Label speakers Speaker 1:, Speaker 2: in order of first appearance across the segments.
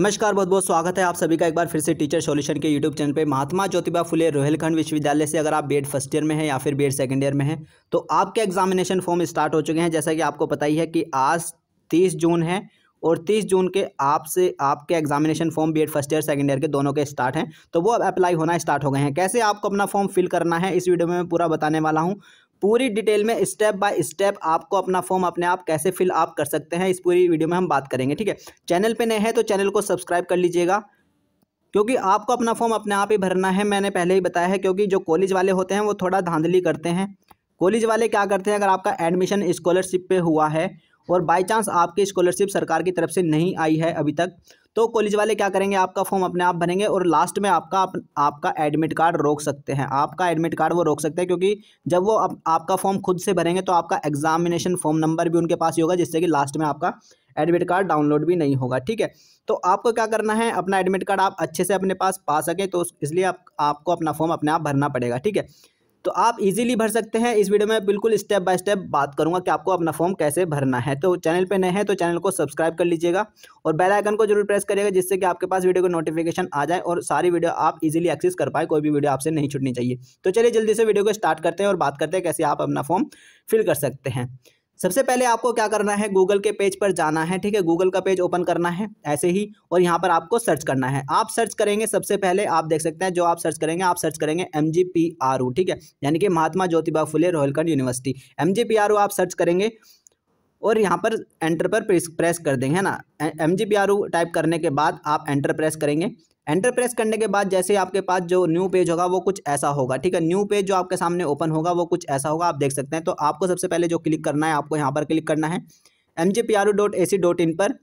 Speaker 1: नमस्कार बहुत बहुत स्वागत है आप सभी का एक बार फिर से टीचर सॉल्यूशन के यूट्यूब चैनल पे महात्मा ज्योतिबा फुले रोहिलखंड विश्वविद्यालय से अगर आप बेड फर्स्ट ईयर में हैं या फिर बेड सेकंड ईयर में हैं तो आपके एग्जामिनेशन फॉर्म स्टार्ट हो चुके हैं जैसा कि आपको पता ही है कि आज तीस जून है और तीस जून के आपसे आपके examination form B first year second year के दोनों के स्टार्ट हैं तो वो अब अप्लाई होना स्टार्ट हो गए हैं कैसे आपको अपना फॉर्म फिल करना है इस वीडियो में मैं पूरा बताने वाला हूँ पूरी डिटेल में स्टेप बाय स्टेप आपको अपना फॉर्म अपने आप कैसे फिल आप कर सकते हैं इस पूरी वीडियो में हम बात करेंगे ठीक है चैनल पे नए हैं तो चैनल को सब्सक्राइब कर लीजिएगा क्योंकि आपको अपना फॉर्म अपने आप ही भरना है मैंने पहले ही बताया है क्योंकि जो कॉलेज वाले होते हैं वो थोड़ा धांधली करते हैं कॉलेज वाले क्या करते हैं अगर आपका एडमिशन स्कॉलरशिप पर हुआ है और बाई चांस आपकी स्कॉलरशिप सरकार की तरफ से नहीं आई है अभी तक तो कॉलेज वाले क्या करेंगे आपका फॉर्म अपने आप भरेंगे और लास्ट में आपका आप, आपका एडमिट कार्ड रोक सकते हैं आपका एडमिट कार्ड वो रोक सकते हैं क्योंकि जब वो आप, आपका फॉर्म खुद से भरेंगे तो आपका एग्जामिनेशन फॉर्म नंबर भी उनके पास ही होगा जिससे कि लास्ट में आपका एडमिट कार्ड डाउनलोड भी नहीं होगा ठीक है तो आपको क्या करना है अपना एडमिट कार्ड आप अच्छे से अपने पास पा सकें तो इसलिए आप, आपको अपना फॉर्म अपने आप भरना पड़ेगा ठीक है तो आप इजीली भर सकते हैं इस वीडियो में बिल्कुल स्टेप बाय स्टेप बात करूंगा कि आपको अपना फॉर्म कैसे भरना है तो चैनल पे नए हैं तो चैनल को सब्सक्राइब कर लीजिएगा और बेल आइकन को जरूर प्रेस करिएगा जिससे कि आपके पास वीडियो को नोटिफिकेशन आ जाए और सारी वीडियो आप इजीली एक्सेस कर पाए कोई भी वीडियो आपसे नहीं छुटनी चाहिए तो चलिए जल्दी से वीडियो को स्टार्ट करते हैं और बात करते हैं कैसे आप अपना फॉर्म फिल कर सकते हैं सबसे पहले आपको क्या करना है गूगल के पेज पर जाना है ठीक है गूगल का पेज ओपन करना है ऐसे ही और यहाँ पर आपको सर्च करना है आप सर्च करेंगे सबसे पहले आप देख सकते हैं जो आप सर्च करेंगे आप सर्च करेंगे एम ठीक है यानी कि महात्मा ज्योतिबा फुले रोहलखंड यूनिवर्सिटी एम आप सर्च करेंगे और यहाँ पर एंटर पर प्रेस कर देंगे है ना एम टाइप करने के बाद आप एंटर प्रेस करेंगे एंटर प्रेस करने के बाद जैसे आपके पास जो न्यू पेज होगा वो कुछ ऐसा होगा ठीक है न्यू पेज जो आपके सामने ओपन होगा वो कुछ ऐसा होगा आप देख सकते हैं तो आपको सबसे पहले जो क्लिक करना है आपको यहाँ पर क्लिक करना है एम पर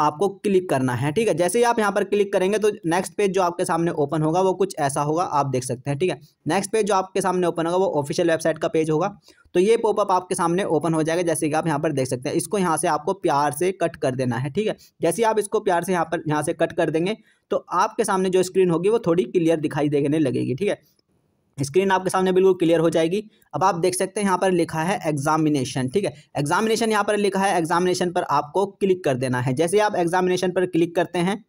Speaker 1: आपको क्लिक करना है ठीक है जैसे ही आप यहाँ पर क्लिक करेंगे तो नेक्स्ट पेज जो आपके सामने ओपन होगा वो कुछ ऐसा होगा आप देख सकते हैं ठीक है नेक्स्ट पेज जो आपके सामने ओपन होगा वो ऑफिशियल वेबसाइट का पेज होगा तो ये पॉपअप आपके सामने ओपन हो जाएगा जैसे कि आप यहाँ पर देख सकते हैं इसको यहाँ से आपको प्यार से कट कर देना है ठीक है जैसे आप इसको प्यार से यहाँ पर यहाँ से कट कर देंगे तो आपके सामने जो स्क्रीन होगी वो थोड़ी क्लियर दिखाई देने लगेगी ठीक है स्क्रीन आपके सामने बिल्कुल क्लियर हो जाएगी अब आप देख सकते हैं यहाँ पर लिखा है एग्जामिनेशन ठीक है एग्जामिनेशन यहाँ पर लिखा है एग्जामिनेशन पर आपको क्लिक कर देना है जैसे आप एग्जामिनेशन पर क्लिक करते हैं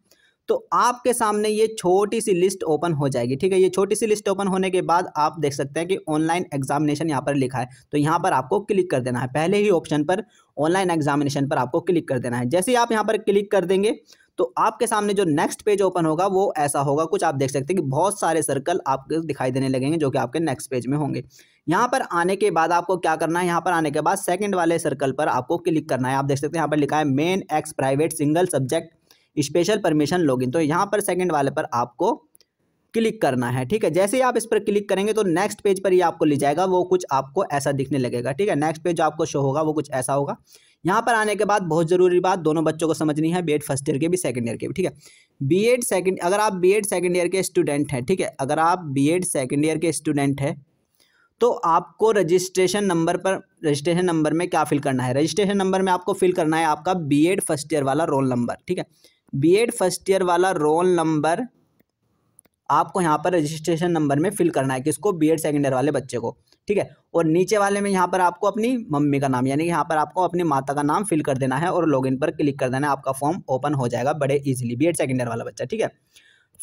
Speaker 1: तो आपके सामने ये छोटी सी लिस्ट ओपन हो जाएगी ठीक है ये छोटी सी लिस्ट ओपन होने के बाद आप देख सकते हैं कि ऑनलाइन एग्जामिनेशन यहाँ पर लिखा है तो यहाँ पर आपको क्लिक कर देना है पहले ही ऑप्शन पर ऑनलाइन एग्जामिनेशन पर आपको क्लिक कर देना है जैसे ही आप यहाँ पर क्लिक कर देंगे तो आपके सामने जो नेक्स्ट पेज ओपन होगा वो ऐसा होगा कुछ आप देख सकते हैं कि बहुत सारे सर्कल आपको दिखाई देने लगेंगे जो कि आपके नेक्स्ट पेज में होंगे यहाँ पर आने के बाद आपको क्या करना है यहाँ पर आने के बाद सेकंड वाले सर्कल पर आपको क्लिक करना है आप देख सकते हैं यहाँ पर लिखा है main ex private single subject special permission login तो यहाँ पर सेकेंड वाले पर आपको क्लिक करना है ठीक है जैसे ही आप इस पर क्लिक करेंगे तो नेक्स्ट पेज पर ये आपको ले जाएगा वो कुछ आपको ऐसा दिखने लगेगा ठीक है नेक्स्ट पेज जो आपको शो होगा वो कुछ ऐसा होगा यहाँ पर आने के बाद बहुत ज़रूरी बात दोनों बच्चों को समझनी है बी फर्स्ट ईयर के भी सेकेंड ईयर के भी ठीक है बी एड सेकेंड अगर आप बी एड सेकेंड ईयर के स्टूडेंट हैं ठीक है अगर आप बी एड सेकेंड ईयर के स्टूडेंट हैं तो आपको रजिस्ट्रेशन नंबर पर रजिस्ट्रेशन नंबर में क्या फिल करना है रजिस्ट्रेशन नंबर में आपको फिल करना है आपका बी एड फर्स्ट ईयर वाला रोल नंबर ठीक है बी एड फर्स्ट ईयर वाला रोल नंबर आपको यहाँ पर रजिस्ट्रेशन नंबर में फिल करना है किसको बी एड सेकेंड ईयर वाले बच्चे को ठीक है और नीचे वाले में यहाँ पर आपको अपनी मम्मी का नाम यानी कि यहाँ पर आपको अपनी माता का नाम फिल कर देना है और लॉगिन पर क्लिक कर देना है आपका फॉर्म ओपन हो जाएगा बड़े easily B Ed second year वाला बच्चा ठीक है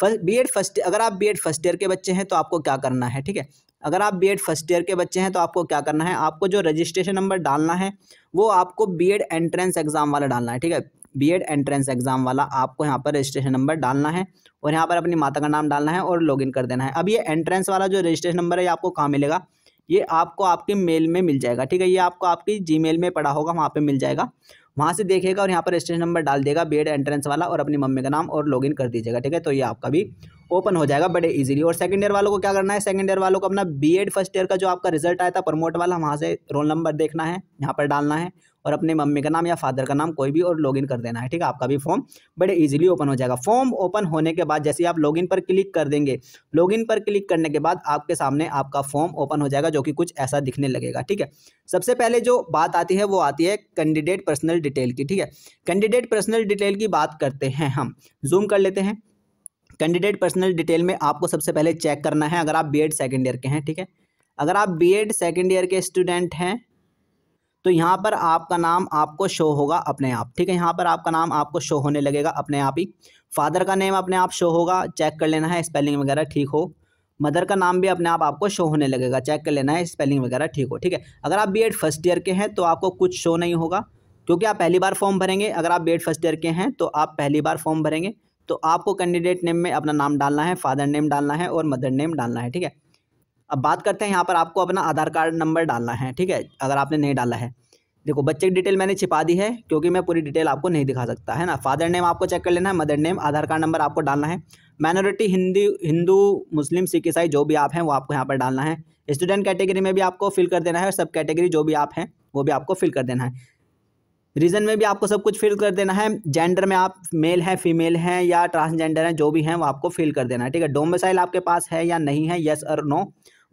Speaker 1: फर्स्ट बी एड फर्स्ट अगर आप बी एड फर्स्ट ईयर के बच्चे हैं तो आपको क्या करना है ठीक है अगर आप बी एड फर्स्ट ईयर के बच्चे हैं तो आपको क्या करना है आपको जो रजिस्ट्रेशन नंबर डालना है वो आपको बी एड एंट्रेंस एग्ज़ाम वाला डालना है ठीक है बी एड एंट्रेंस एग्ज़ाम वाला आपको यहाँ पर रजिस्ट्रेशन नंबर डालना है और यहाँ पर अपनी माता का नाम डालना है और लॉग कर देना है अब ये एंट्रेंस वाला जो रजिस्ट्रेशन नंबर है ये आपको कहाँ मिलेगा ये आपको आपके मेल में मिल जाएगा ठीक है ये आपको आपकी मेल में पड़ा होगा वहाँ पे मिल जाएगा वहाँ से देखेगा और यहाँ पर रजिस्ट्रेशन नंबर डाल देगा बी एंट्रेंस वाला और अपनी मम्मी का नाम और लॉगिन कर दीजिएगा ठीक है तो ये आपका भी ओपन हो जाएगा बड़े इजीली और सेकंड ईयर वालों को क्या करना है सेकंड ईयर वालों को अपना बीएड फर्स्ट ईयर का जो आपका रिजल्ट आया था प्रमोट वाला वहाँ से रोल नंबर देखना है यहाँ पर डालना है और अपने मम्मी का नाम या फादर का नाम कोई भी और लॉगिन कर देना है ठीक है आपका भी फॉर्म बड़े ईजिली ओपन हो जाएगा फॉर्म ओपन होने के बाद जैसे आप लॉगिन पर क्लिक कर देंगे लॉगिन पर क्लिक करने के बाद आपके सामने आपका फॉर्म ओपन हो जाएगा जो कि कुछ ऐसा दिखने लगेगा ठीक है सबसे पहले जो बात आती है वो आती है कैंडिडेट पर्सनल डिटेल की ठीक है कैंडिडेट पर्सनल डिटेल की बात करते हैं हम जूम कर लेते हैं कैंडिडेट पर्सनल डिटेल में आपको सबसे पहले चेक करना है अगर आप बी सेकंड ईयर के हैं ठीक है अगर आप बी सेकंड ईयर के स्टूडेंट हैं तो यहाँ पर आपका नाम आपको शो होगा अपने आप ठीक है यहाँ पर आपका नाम आपको शो होने लगेगा अपने आप ही फादर का नेम अपने आप शो होगा चेक कर लेना है स्पेलिंग वगैरह ठीक हो मदर का नाम भी अपने आप आपको शो होने लगेगा चेक कर लेना है स्पेलिंग वगैरह ठीक हो ठीक है अगर आप बी फर्स्ट ईयर के हैं तो आपको कुछ शो नहीं होगा क्योंकि आप पहली बार फॉर्म भरेंगे अगर आप बी फर्स्ट ईयर के हैं तो आप पहली बार फॉर्म भरेंगे तो आपको कैंडिडेट नेम में अपना नाम डालना है फादर नेम डालना है और मदर नेम डालना है ठीक है अब बात करते हैं यहाँ पर आपको अपना आधार कार्ड नंबर डालना है ठीक है अगर आपने नहीं डाला है देखो बच्चे की डिटेल मैंने छिपा दी है क्योंकि मैं पूरी डिटेल आपको नहीं दिखा सकता है ना फादर नेम आपको चेक कर लेना है mother name Aadhaar card number आपको डालना है माइनॉरिटी हिंदी हिंदू मुस्लिम सिख ईसाई जो भी आप हैं वो आपको यहाँ पर डालना है स्टूडेंट कैटेगरी में भी आपको फिल कर देना है और सब कैटेगरी जो भी आप हैं वो भी आपको फिल कर देना है रीजन में भी आपको सब कुछ फिल कर देना है जेंडर में आप मेल हैं फीमेल हैं या ट्रांसजेंडर हैं जो भी हैं वो आपको फिल कर देना है ठीक है डोमिसाइल आपके पास है या नहीं है येस और नो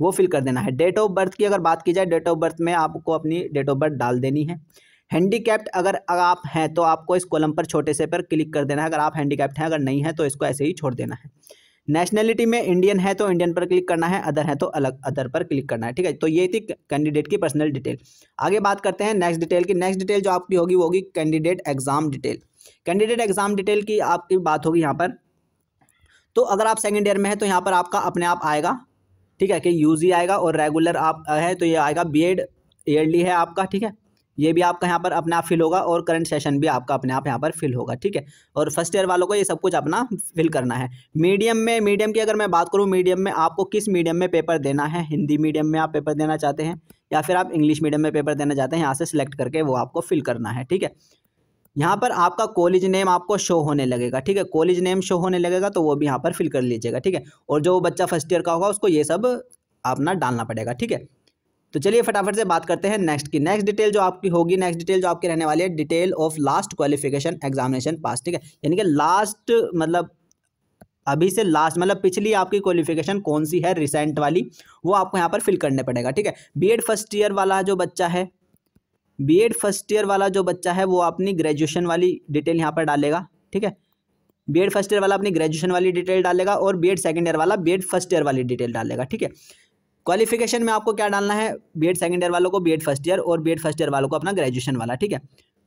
Speaker 1: वो फिल कर देना है डेट ऑफ बर्थ की अगर बात की जाए डेट ऑफ बर्थ में आपको अपनी डेट ऑफ बर्थ डाल देनी है हैंडीकैप्ट अगर आप हैं तो आपको इस कॉलम पर छोटे से पर क्लिक कर देना है अगर आप हैंडीकैप्ट हैं अगर नहीं है तो इसको ऐसे ही छोड़ देना है नेशनैलिटी में इंडियन है तो इंडियन पर क्लिक करना है अदर है तो अलग अदर पर क्लिक करना है ठीक है तो ये थी कैंडिडेट की पर्सनल डिटेल आगे बात करते हैं नेक्स्ट डिटेल की नेक्स्ट डिटेल जो आपकी होगी वो होगी candidate exam detail candidate exam detail की आपकी बात होगी यहाँ पर तो अगर आप सेकेंड ईयर में है तो यहाँ पर आपका अपने आप आएगा ठीक है कि यूज ही आएगा और रेगुलर आप है तो ये आएगा बी एड ईयरली है आपका ठीक है ये भी आपका यहाँ पर अपने आप फिल होगा और करंट सेशन भी आपका अपने आप यहाँ पर फिल होगा ठीक है और फर्स्ट ईयर वालों को ये सब कुछ अपना फिल करना है मीडियम में मीडियम की अगर मैं बात करूँ मीडियम में आपको किस मीडियम में पेपर देना है हिंदी मीडियम में आप पेपर देना चाहते हैं या फिर आप इंग्लिश मीडियम में पेपर देना चाहते हैं यहाँ से सिलेक्ट करके वो आपको फिल करना है ठीक है यहाँ पर आपका कॉलेज नेम आपको शो होने लगेगा ठीक है कॉलेज नेम शो होने लगेगा तो वो भी यहाँ पर फिल कर लीजिएगा ठीक है और जो बच्चा फर्स्ट ईयर का होगा उसको ये सब अपना डालना पड़ेगा ठीक है तो चलिए फटाफट से बात करते हैं नेक्स्ट की नेक्स्ट डिटेल जो आपकी होगी नेक्स्ट डिटेल जो आपके रहने वाली है detail of last qualification examination pass ठीक है यानी कि लास्ट मतलब अभी से लास्ट मतलब पिछली आपकी क्वालिफिकेशन कौन सी है रिसेंट वाली वो आपको यहाँ पर फिल करने पड़ेगा ठीक है बीएड फर्स्ट ईयर वाला जो बच्चा है बीएड फर्स्ट ईयर वाला जो बच्चा है वो अपनी ग्रेजुएशन वाली डिटेल यहाँ पर डालेगा ठीक है बीएड फर्स्ट ईयर वाला अपनी ग्रेजुएशन वाली डिटेल डालेगा और बीएड सेकंड ईयर वाला बीएड फर्स्ट ईयर वाली डिटेल डालेगा ठीक है क्वालिफिकेशन में आपको क्या डालना है एड सेकंड ईयर वालों को एड फर्स्ट ईयर और एड फर्स्ट ईयर वालों को अपना ग्रेजुएशन वाला ठीक है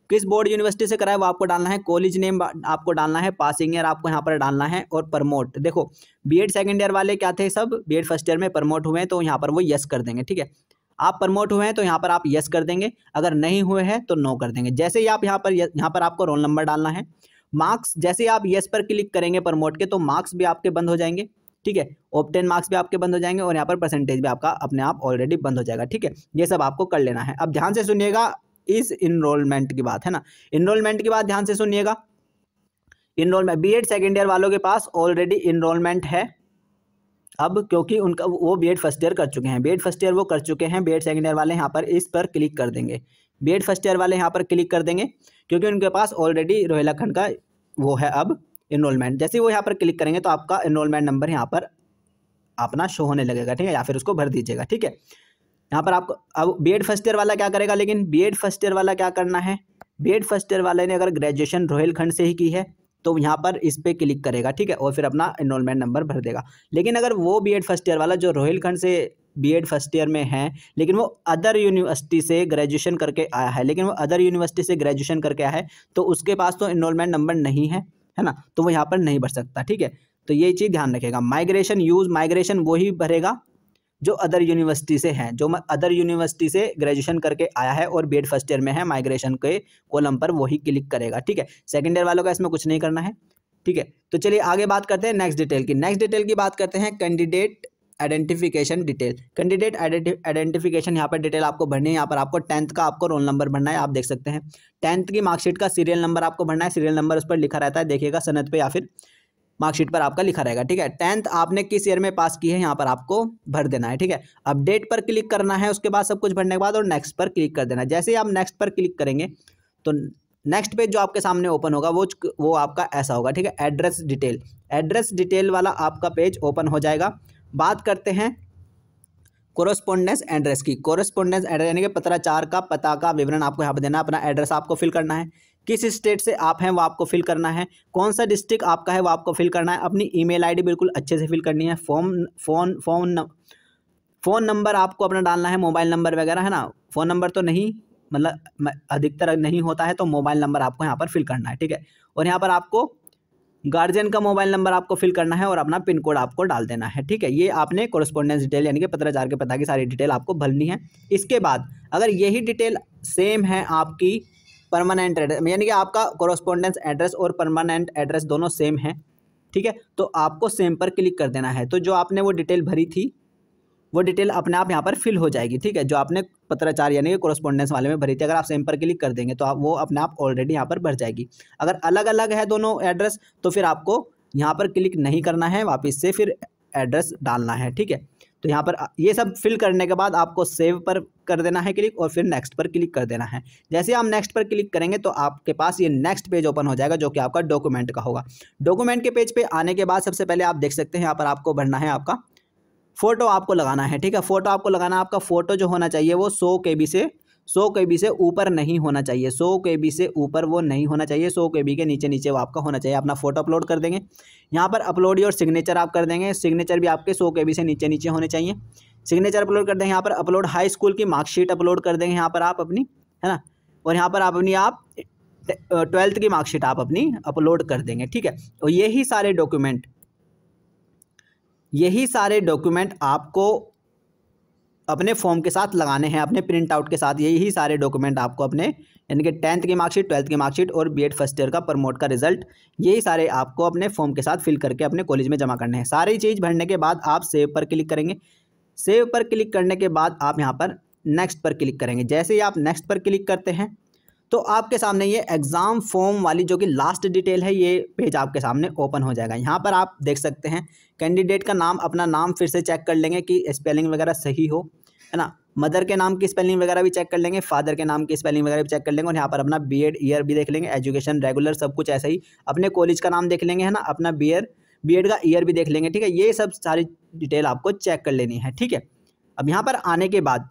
Speaker 1: किस बोर्ड यूनिवर्सिटी से कराए वो आपको डालना है कॉलेज नेम आपको डालना है पासिंग ईयर आपको यहाँ पर डालना है और प्रमोट देखो बीएड सेकंड ईयर वाले क्या थे सब बीएड फर्स्ट ईयर में प्रमोट हुए हैं तो यहाँ पर वो यस कर देंगे ठीक है आप प्रमोट हुए हैं तो यहाँ पर आप यस कर देंगे अगर नहीं हुए हैं तो नो कर देंगे जैसे ही आप यहाँ पर यहाँ पर आपको रोल नंबर डालना है मार्क्स जैसे आप यस पर क्लिक करेंगे प्रमोट के तो मार्क्स भी आपके बंद हो जाएंगे ठीक है ऑप्टेन मार्क्स भी आपके बंद हो जाएंगे और यहाँ पर परसेंटेज भी आपका अपने आप ऑलरेडी बंद हो जाएगा ठीक है ये सब आपको कर लेना है अब ध्यान से सुनिएगा इस इनरोलमेंट की बात है ना इनरोलमेंट की बात ध्यान से सुनिएगा enrolment B Ed second year वालों के पास ऑलरेडी इनरोलमेंट है अब क्योंकि उनका वो बी फर्स्ट ईयर कर चुके हैं बी फर्स्ट ईयर वो कर चुके हैं बी सेकेंड ईयर वाले यहाँ पर इस पर क्लिक कर देंगे बी फर्स्ट ईयर वाले यहाँ पर क्लिक कर देंगे क्योंकि उनके पास ऑलरेडी खंड का वो है अब इनोलमेंट जैसे वो यहाँ पर क्लिक करेंगे तो आपका इनरोलमेंट नंबर यहाँ पर अपना शो होने लगेगा ठीक है या फिर उसको भर दीजिएगा ठीक है यहाँ पर आपको अब बी फर्स्ट ईयर वाला क्या करेगा लेकिन बी फर्स्ट ईयर वाला क्या करना है बी फर्स्ट ईयर वाले ने अगर ग्रेजुएशन रोहिलखंड से ही की है तो यहाँ पर इस पर क्लिक करेगा ठीक है और फिर अपना इनोलमेंट नंबर भर देगा लेकिन अगर वो बी फर्स्ट ईयर वाला जो रोहिलखंड से एड फर्स्ट ईयर में है लेकिन वो अदर यूनिवर्सिटी से ग्रेजुएशन करके आया है लेकिन वो अदर यूनिवर्सिटी से ग्रेजुएशन करके आया है तो उसके पास तो इनरोलमेंट नंबर नहीं है है ना तो वो यहाँ पर नहीं भर सकता ठीक है तो ये चीज़ ध्यान रखेगा माइग्रेशन यूज़ माइग्रेशन वही भरेगा जो अदर यूनिवर्सिटी से हैं जो अदर यूनिवर्सिटी से ग्रेजुएशन करके आया है और बी फर्स्ट ईयर में है माइग्रेशन के कॉलम पर वही क्लिक करेगा ठीक है सेकेंड ईयर वालों का इसमें कुछ नहीं करना है ठीक है तो चलिए आगे बात करते हैं नेक्स्ट डिटेल की नेक्स्ट डिटेल की बात करते हैं candidate identification detail candidate identification यहाँ पर डिटेल आपको भरनी है यहाँ पर आपको टेंथ का आपको रोल नंबर भरना है आप देख सकते हैं टेंथ की मार्कशीट का सीरियल नंबर आपको भरना है सीरियल नंबर उस पर लिखा रहता है देखिएगा सनत पे या फिर मार्कशीट पर आपका लिखा रहेगा ठीक है टेंथ आपने किस ईयर में पास की है यहाँ पर आपको भर देना है ठीक है अपडेट पर क्लिक करना है उसके बाद सब कुछ भरने के बाद और नेक्स्ट पर क्लिक कर देना जैसे ही आप नेक्स्ट पर क्लिक करेंगे तो नेक्स्ट पेज जो आपके सामने ओपन होगा वो वो आपका ऐसा होगा ठीक है एड्रेस डिटेल एड्रेस डिटेल वाला आपका पेज ओपन हो जाएगा बात करते हैं कोरोस्पोंडेंस एड्रेस की कोरोस्पोंडेंस एड्रेस यानी कि पत्राचार का पता का विवरण आपको यहाँ पर देना अपना एड्रेस आपको फिल करना है किस स्टेट से आप हैं वो आपको फिल करना है कौन सा डिस्ट्रिक्ट आपका है वो आपको फिल करना है अपनी ईमेल आईडी बिल्कुल अच्छे से फिल करनी है form phone phone phone number आपको अपना डालना है मोबाइल नंबर वगैरह है ना फ़ोन नंबर तो नहीं मतलब अधिकतर नहीं होता है तो मोबाइल नंबर आपको यहाँ पर फिल करना है ठीक है और यहाँ पर आपको गार्जियन का मोबाइल नंबर आपको फिल करना है और अपना पिन कोड आपको डाल देना है ठीक है ये आपने कोरस्पोंडेंस डिटेल यानी कि पत्राचार के पता की सारी डिटेल आपको भरनी है इसके बाद अगर यही डिटेल सेम है आपकी परमानेंट एड्रेस यानी कि आपका कॉरस्पॉन्डेंस एड्रेस और परमानेंट एड्रेस दोनों सेम है ठीक है तो आपको सेम पर क्लिक कर देना है तो जो आपने वो डिटेल भरी थी वो डिटेल अपने आप यहाँ पर फिल हो जाएगी ठीक है जो आपने पत्राचार यानी कि कॉरस्पॉन्डेंस वाले में भरी थी अगर आप सेम पर क्लिक कर देंगे तो आप वो अपने आप ऑलरेडी यहाँ पर भर जाएगी अगर अलग अलग है दोनों एड्रेस तो फिर आपको यहाँ पर क्लिक नहीं करना है वापस से फिर एड्रेस डालना है ठीक है तो यहाँ पर ये सब फिल करने के बाद आपको सेव पर कर देना है क्लिक और फिर नेक्स्ट पर क्लिक कर देना है जैसे आप नेक्स्ट पर क्लिक करेंगे तो आपके पास ये नेक्स्ट पेज ओपन हो जाएगा जो कि आपका डॉक्यूमेंट का होगा डॉक्यूमेंट के पेज पे आने के बाद सबसे पहले आप देख सकते हैं यहाँ पर आपको भरना है आपका फ़ोटो आपको लगाना है ठीक है फ़ोटो आपको लगाना आपका फ़ोटो जो होना चाहिए वो सौ के बी से सौ के से ऊपर नहीं होना चाहिए सौ के से ऊपर वो नहीं होना चाहिए सौ के के नीचे नीचे वो आपका होना चाहिए अपना फोटो अपलोड कर देंगे यहाँ पर अपलोड और सिग्नेचर आप कर देंगे सिग्नेचर भी आपके सौ के से नीचे नीचे होने चाहिए सिग्नेचर अपलोड कर देंगे यहाँ पर अपलोड हाई स्कूल की मार्कशीट अपलोड कर देंगे यहाँ पर आप अपनी है ना और यहाँ पर आप अपनी आप ट्वेल्थ की मार्कशीट आप अपनी अपलोड कर देंगे ठीक है और यही सारे डॉक्यूमेंट यही सारे डॉक्यूमेंट आपको अपने फॉर्म के साथ लगाने हैं अपने प्रिंट आउट के साथ यही सारे डॉक्यूमेंट आपको अपने यानी कि टेंथ की मार्कशीट ट्वेल्थ की मार्कशीट और बीएड फर्स्ट ईयर का प्रमोट का रिजल्ट यही सारे आपको अपने फॉर्म के साथ फिल करके अपने कॉलेज में जमा करने हैं सारी चीज़ भरने के बाद आप सेव पर क्लिक करेंगे सेव पर क्लिक करने के बाद आप यहाँ पर नेक्स्ट पर क्लिक करेंगे जैसे ही आप नेक्स्ट पर क्लिक करते हैं तो आपके सामने ये एग्ज़ाम फॉर्म वाली जो कि लास्ट डिटेल है ये पेज आपके सामने ओपन हो जाएगा यहाँ पर आप देख सकते हैं कैंडिडेट का नाम अपना नाम फिर से चेक कर लेंगे कि स्पेलिंग वगैरह सही हो है ना मदर के नाम की स्पेलिंग वगैरह भी चेक कर लेंगे फादर के नाम की स्पेलिंग वगैरह भी चेक कर लेंगे और यहाँ पर अपना बी एड ईयर भी देख लेंगे एजुकेशन रेगुलर सब कुछ ऐसा ही अपने कॉलेज का नाम देख लेंगे है ना अपना बी ईयर बी एड का ईयर भी देख लेंगे ठीक है ये सब सारी डिटेल आपको चेक कर लेनी है ठीक है अब यहाँ पर आने के बाद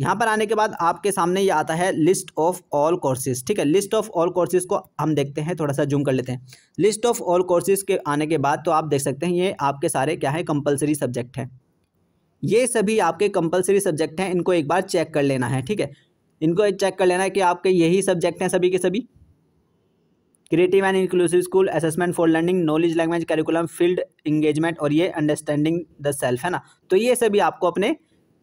Speaker 1: यहाँ पर आने के बाद आपके सामने ये आता है लिस्ट ऑफ ऑल कोर्सेज ठीक है लिस्ट ऑफ ऑल कोर्सेज को हम देखते हैं थोड़ा सा जूम कर लेते हैं लिस्ट ऑफ ऑल कोर्सेज के आने के बाद तो आप देख सकते हैं ये आपके सारे क्या है कंपलसरी सब्जेक्ट हैं ये सभी आपके कंपलसरी सब्जेक्ट हैं इनको एक बार चेक कर लेना है ठीक है इनको चेक कर लेना है कि आपके यही सब्जेक्ट हैं सभी के सभी creative and inclusive school assessment for learning knowledge language curriculum field engagement और ये अंडरस्टैंडिंग द सेल्फ है ना तो ये सभी आपको अपने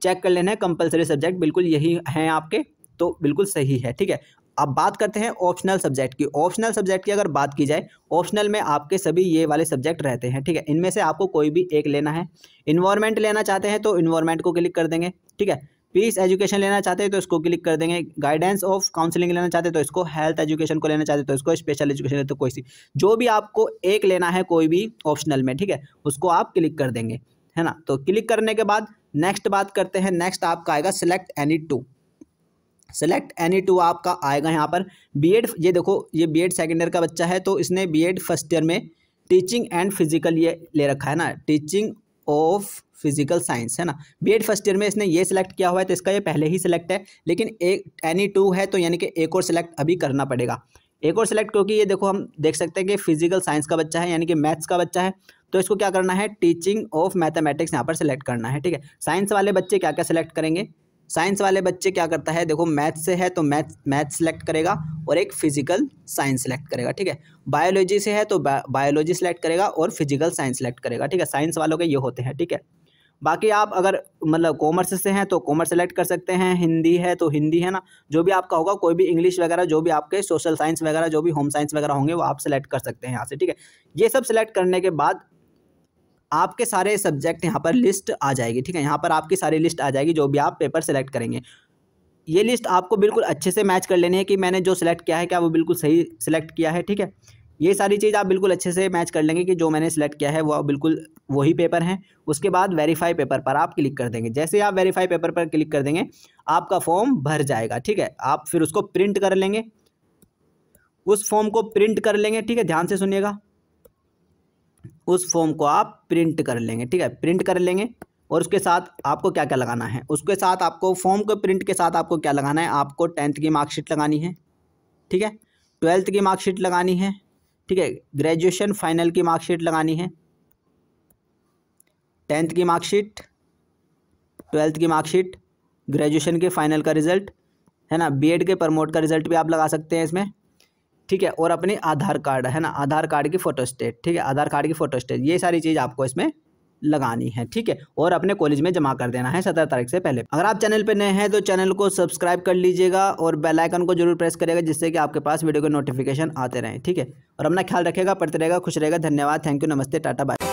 Speaker 1: चेक कर लेना है कंपलसरी सब्जेक्ट बिल्कुल यही हैं आपके तो बिल्कुल सही है ठीक है अब बात करते हैं ऑप्शनल सब्जेक्ट की ऑप्शनल सब्जेक्ट की अगर बात की जाए ऑप्शनल में आपके सभी ये वाले सब्जेक्ट रहते हैं ठीक है इनमें से आपको कोई भी एक लेना है इन्वायरमेंट लेना चाहते हैं तो इन्वायरमेंट को क्लिक कर देंगे ठीक है पीस एजुकेशन लेना चाहते हैं तो इसको क्लिक कर देंगे गाइडेंस ऑफ काउंसलिंग लेना चाहते हैं तो इसको हेल्थ एजुकेशन को लेना चाहते हैं तो इसको स्पेशल एजुकेशन लेते तो कोई सी जो भी आपको एक लेना है कोई भी ऑप्शनल में ठीक है उसको आप क्लिक कर देंगे है ना तो क्लिक करने के बाद नेक्स्ट बात करते हैं नेक्स्ट आपका आएगा select any two select any two आपका आएगा यहाँ पर एड ये देखो ये बी एड सेकेंड ईयर का बच्चा है तो इसने एड फर्स्ट ईयर में टीचिंग एंड फिजिकल ये ले रखा है ना टीचिंग ऑफ फिजिकल साइंस है ना एड फर्स्ट ईयर में इसने ये सिलेक्ट किया हुआ है तो इसका ये पहले ही सिलेक्ट है लेकिन एक एनी टू है तो यानी कि एक और सिलेक्ट अभी करना पड़ेगा एक और सिलेक्ट क्योंकि ये देखो हम देख सकते हैं कि फिजिकल साइंस का बच्चा है यानी कि मैथ्स का बच्चा है तो इसको क्या करना है टीचिंग ऑफ मैथमेटिक्स यहाँ पर सिलेक्ट करना है ठीक है साइंस वाले बच्चे क्या क्या सिलेक्ट करेंगे साइंस वाले बच्चे क्या करता है देखो मैथ से है तो मैथ मैथ सेलेक्ट करेगा और एक फिजिकल साइंस सेलेक्ट करेगा ठीक है बायोलॉजी से है तो बायोलॉजी सेलेक्ट करेगा और फिजिकल साइंस सेलेक्ट करेगा ठीक है साइंस वालों के ये होते हैं ठीक है बाकी आप अगर मतलब कॉमर्स से हैं तो कॉमर्स सेलेक्ट कर सकते हैं हिंदी है तो हिंदी है ना जो भी आपका होगा कोई भी इंग्लिश वगैरह जो भी आपके सोशल साइंस वगैरह जो भी होम साइंस वगैरह होंगे वो आप सेलेक्ट कर सकते हैं यहाँ से ठीक है ये सब सेलेक्ट करने के बाद आपके सारे सब्जेक्ट यहाँ पर लिस्ट आ जाएगी ठीक है यहाँ पर आपकी सारी लिस्ट आ जाएगी जो भी आप पेपर सेलेक्ट करेंगे ये लिस्ट आपको बिल्कुल अच्छे से मैच कर लेनी है कि मैंने जो सिलेक्ट किया है क्या वो बिल्कुल सही सिलेक्ट किया है ठीक है ये सारी चीज़ आप बिल्कुल अच्छे से मैच कर लेंगे कि जो मैंने सेलेक्ट किया है वो बिल्कुल वही पेपर हैं उसके बाद वेरीफाई पेपर पर आप क्लिक कर देंगे जैसे आप वेरीफाई पेपर पर क्लिक कर देंगे आपका फॉर्म भर जाएगा ठीक है आप फिर उसको प्रिंट कर लेंगे उस फॉर्म को प्रिंट कर लेंगे ठीक है ध्यान से सुनिएगा उस फॉर्म को आप प्रिंट कर लेंगे ठीक है प्रिंट कर लेंगे और उसके साथ आपको क्या क्या लगाना है उसके साथ आपको फॉर्म के प्रिंट के साथ आपको क्या लगाना है आपको टेंथ की मार्कशीट लगानी है ठीक है ट्वेल्थ की मार्कशीट लगानी है ठीक है ग्रेजुएशन फाइनल की मार्कशीट लगानी है टेंथ की मार्कशीट ट्वेल्थ की मार्कशीट ग्रेजुएशन के फाइनल का रिज़ल्ट है ना बीएड के प्रमोट का रिज़ल्ट भी आप लगा सकते हैं इसमें ठीक है और अपने आधार कार्ड है ना आधार कार्ड की फोटोस्टेट ठीक है आधार कार्ड की फोटोस्टेट ये सारी चीज़ आपको इसमें लगानी है ठीक है और अपने कॉलेज में जमा कर देना है सत्रह तारीख से पहले अगर आप चैनल पर नए हैं तो चैनल को सब्सक्राइब कर लीजिएगा और बेल आइकन को जरूर प्रेस करेगा जिससे कि आपके पास वीडियो के नोटिफिकेशन आते रहें ठीक है और अपना ख्याल रखेगा पढ़ते रहेगा खुश रहेगा धन्यवाद थैंक यू नमस्ते टाटा बाय